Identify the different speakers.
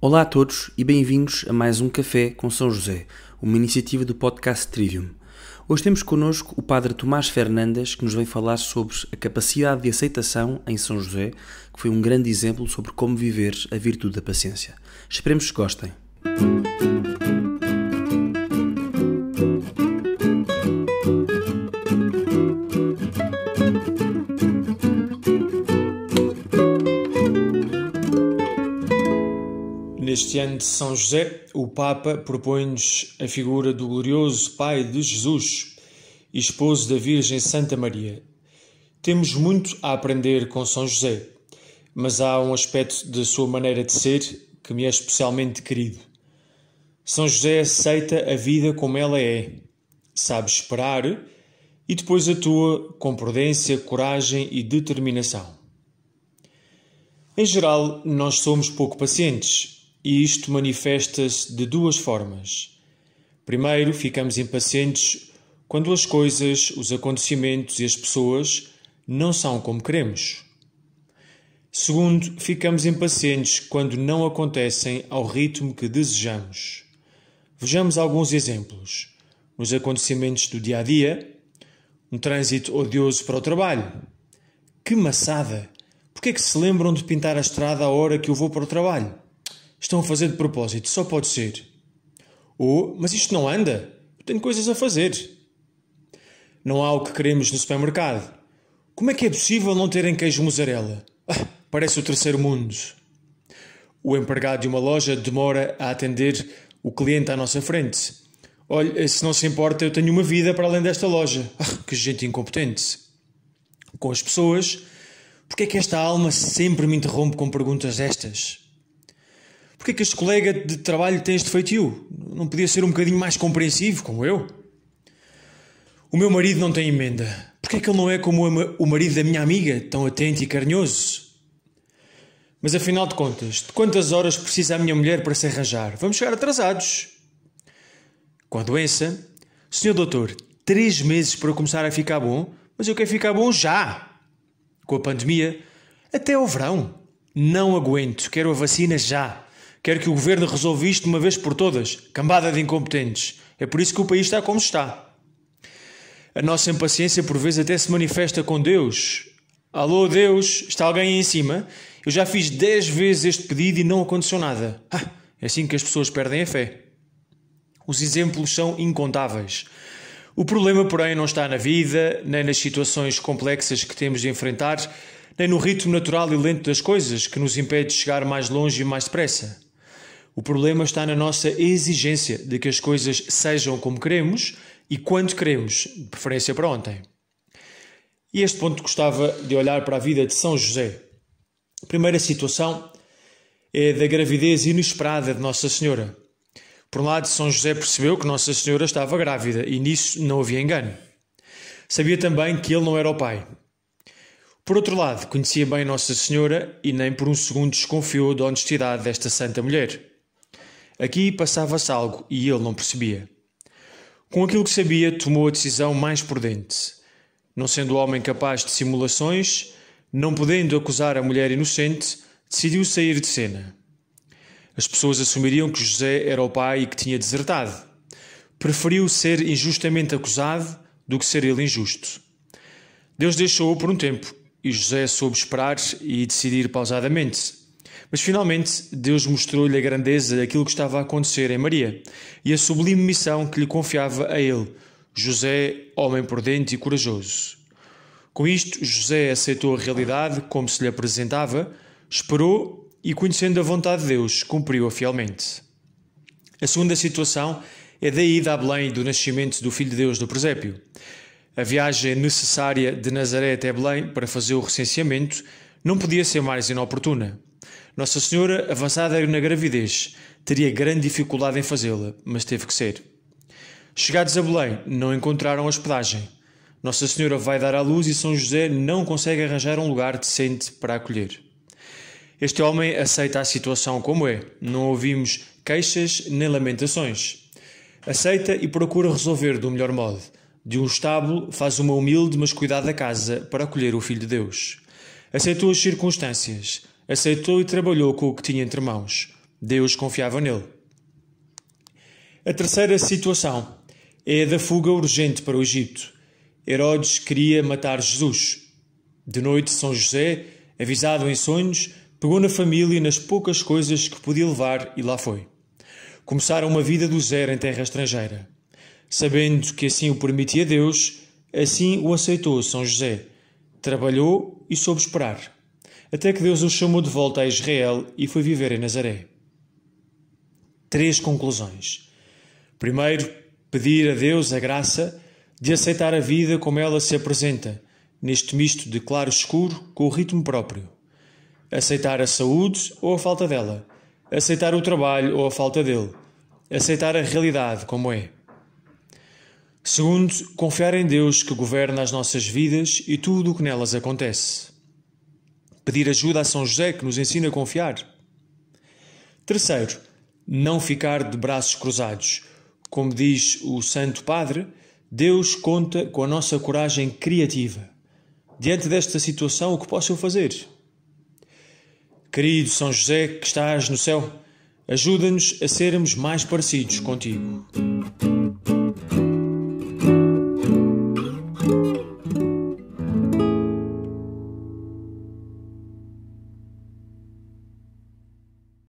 Speaker 1: Olá a todos e bem-vindos a mais um Café com São José, uma iniciativa do podcast Trivium. Hoje temos connosco o Padre Tomás Fernandes, que nos vem falar sobre a capacidade de aceitação em São José, que foi um grande exemplo sobre como viver a virtude da paciência. Esperemos que gostem. Neste ano de São José, o Papa propõe-nos a figura do glorioso Pai de Jesus e esposo da Virgem Santa Maria. Temos muito a aprender com São José, mas há um aspecto da sua maneira de ser que me é especialmente querido. São José aceita a vida como ela é, sabe esperar e depois atua com prudência, coragem e determinação. Em geral, nós somos pouco pacientes, e isto manifesta-se de duas formas. Primeiro, ficamos impacientes quando as coisas, os acontecimentos e as pessoas não são como queremos. Segundo, ficamos impacientes quando não acontecem ao ritmo que desejamos. Vejamos alguns exemplos. Nos acontecimentos do dia a dia, um trânsito odioso para o trabalho. Que maçada! Por que é que se lembram de pintar a estrada à hora que eu vou para o trabalho? Estão a fazer de propósito, só pode ser. Ou, mas isto não anda, eu tenho coisas a fazer. Não há o que queremos no supermercado. Como é que é possível não terem queijo mussarela? Ah, parece o terceiro mundo. O empregado de uma loja demora a atender o cliente à nossa frente. Olhe, se não se importa, eu tenho uma vida para além desta loja. Ah, que gente incompetente. Com as pessoas, porque é que esta alma sempre me interrompe com perguntas destas? Porquê é que este colega de trabalho tem este feitiço? Não podia ser um bocadinho mais compreensivo, como eu? O meu marido não tem emenda. Porquê é que ele não é como o marido da minha amiga, tão atento e carinhoso? Mas afinal de contas, de quantas horas precisa a minha mulher para se arranjar? Vamos chegar atrasados. Com a doença, senhor doutor, três meses para começar a ficar bom, mas eu quero ficar bom já. Com a pandemia, até ao verão. Não aguento, quero a vacina já. Quero que o governo resolva isto de uma vez por todas. Cambada de incompetentes. É por isso que o país está como está. A nossa impaciência por vezes até se manifesta com Deus. Alô, Deus, está alguém aí em cima? Eu já fiz dez vezes este pedido e não aconteceu nada. Ah, é assim que as pessoas perdem a fé. Os exemplos são incontáveis. O problema, porém, não está na vida, nem nas situações complexas que temos de enfrentar, nem no ritmo natural e lento das coisas que nos impede de chegar mais longe e mais depressa. O problema está na nossa exigência de que as coisas sejam como queremos e quando queremos, de preferência para ontem. E este ponto gostava de olhar para a vida de São José. A primeira situação é da gravidez inesperada de Nossa Senhora. Por um lado, São José percebeu que Nossa Senhora estava grávida e nisso não havia engano. Sabia também que ele não era o pai. Por outro lado, conhecia bem Nossa Senhora e nem por um segundo desconfiou da honestidade desta santa mulher. Aqui passava-se algo e ele não percebia. Com aquilo que sabia, tomou a decisão mais prudente. Não sendo homem capaz de simulações, não podendo acusar a mulher inocente, decidiu sair de cena. As pessoas assumiriam que José era o pai e que tinha desertado. Preferiu ser injustamente acusado do que ser ele injusto. Deus deixou-o por um tempo e José soube esperar e decidir pausadamente. Mas finalmente Deus mostrou-lhe a grandeza daquilo que estava a acontecer em Maria e a sublime missão que lhe confiava a ele, José, homem prudente e corajoso. Com isto, José aceitou a realidade como se lhe apresentava, esperou e, conhecendo a vontade de Deus, cumpriu-a fielmente. A segunda situação é da ida a Belém do nascimento do Filho de Deus do presépio. A viagem necessária de Nazaré até Belém para fazer o recenseamento não podia ser mais inoportuna. Nossa Senhora, avançada na gravidez, teria grande dificuldade em fazê-la, mas teve que ser. Chegados a Belém, não encontraram hospedagem. Nossa Senhora vai dar à luz e São José não consegue arranjar um lugar decente para acolher. Este homem aceita a situação como é, não ouvimos queixas nem lamentações. Aceita e procura resolver do melhor modo. De um estábulo faz uma humilde mas cuidada casa para acolher o Filho de Deus. Aceitou as circunstâncias, aceitou e trabalhou com o que tinha entre mãos. Deus confiava nele. A terceira situação é a da fuga urgente para o Egito. Herodes queria matar Jesus. De noite, São José, avisado em sonhos, pegou na família e nas poucas coisas que podia levar e lá foi. Começaram uma vida do zero em terra estrangeira. Sabendo que assim o permitia Deus, assim o aceitou São José. Trabalhou e soube esperar até que Deus o chamou de volta a Israel e foi viver em Nazaré. Três conclusões. Primeiro, pedir a Deus a graça de aceitar a vida como ela se apresenta, neste misto de claro-escuro com o ritmo próprio. Aceitar a saúde ou a falta dela. Aceitar o trabalho ou a falta dele. Aceitar a realidade como é. Segundo, confiar em Deus que governa as nossas vidas e tudo o que nelas acontece pedir ajuda a São José que nos ensina a confiar. Terceiro, não ficar de braços cruzados. Como diz o Santo Padre, Deus conta com a nossa coragem criativa. Diante desta situação, o que posso eu fazer? Querido São José, que estás no céu, ajuda-nos a sermos mais parecidos contigo.